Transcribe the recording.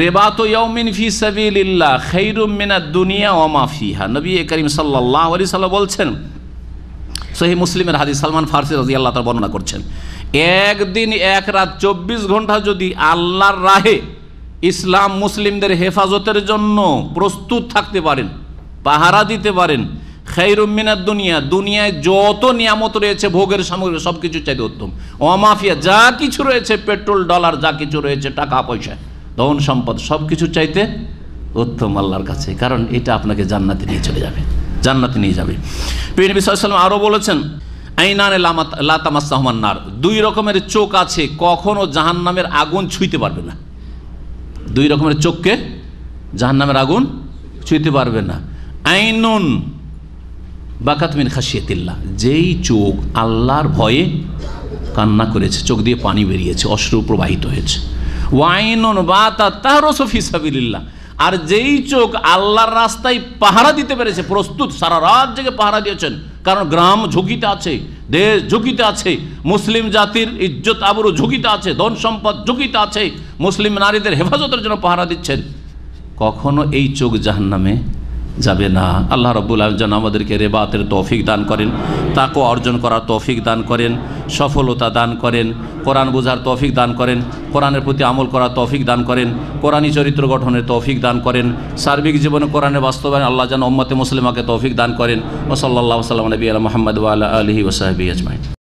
রেবাত ইয়মিন ফি সাবিল্লাহ খৈরুম মিনাদ দুনিয়া ও নবী করিম সাল্লাহ আলি বলছেন সহি মুসলিমের হাদিস সালমান ফার্সি রাজি আল্লাহ তার বর্ণনা করছেন একদিন এক রাত চব্বিশ ঘন্টা যদি আল্লাহর রাহে ইসলাম মুসলিমদের হেফাজতের জন্য প্রস্তুত থাকতে পারেন পাহারা দিতে পারেন খৈরুমিনার দুনিয়া দুনিয়ায় যত নিয়ামত রয়েছে ভোগের সামগ্রী সব কিছু চাইতে উত্তম অমাফিয়া যা কিছু রয়েছে পেট্রোল ডলার যা কিছু রয়েছে টাকা পয়সা ধন সম্পদ সব কিছু চাইতে উত্তম আল্লাহর কাছে কারণ এটা আপনাকে জান্নাতে নিয়ে চলে যাবে জান্নাতে নিয়ে যাবে পীর সাল্লাম আরও বলেছেন আইনানে লাতামাসমান নার দুই রকমের চোখ আছে কখনও জাহান নামের আগুন ছুঁইতে পারবে না দুই রকমের চোখকে জাহান নামের আগুন ছুঁইতে পারবে না আইনুন বাকাতমিন খাসিয়েতিল্লা যেই চোখ আল্লাহর ভয়ে কান্না করেছে চোখ দিয়ে পানি বেরিয়েছে অশ্রু প্রবাহিত হয়েছে আর যেই চোখ আল্লাহর রাস্তায় পাহারা দিতে পেরেছে প্রস্তুত সারা রাত জেগে পাহারা দিয়েছেন কারণ গ্রাম ঝুঁকিতে আছে দেশ ঝুঁকিতে আছে মুসলিম জাতির ইজ্জত আবরু ঝুঁকিতে আছে ধন সম্পদ ঝুঁকিতে আছে মুসলিম নারীদের হেফাজতের জন্য পাহারা দিচ্ছেন কখনো এই চোখ জাহান্নামে যাবে না আল্লাহ রব্বুল আলম যেন আমাদেরকে রেবাতের তৌফিক দান করেন তাকে অর্জন করার তৌফিক দান করেন সফলতা দান করেন কোরআন বোঝার তৌফিক দান করেন কোরআনের প্রতি আমল করার তৌফিক দান করেন কোরআনী চরিত্র গঠনের তৌফিক দান করেন সার্বিক জীবনে কোরআনের বাস্তবায়ন আল্লাহ যেন ওম্মতে মুসলিমাকে তৌফিক দান করেন ও সাল্লাহ সাল্লাম নবী আল মোহাম্মদ আলহি ওসাহাবি আজমাই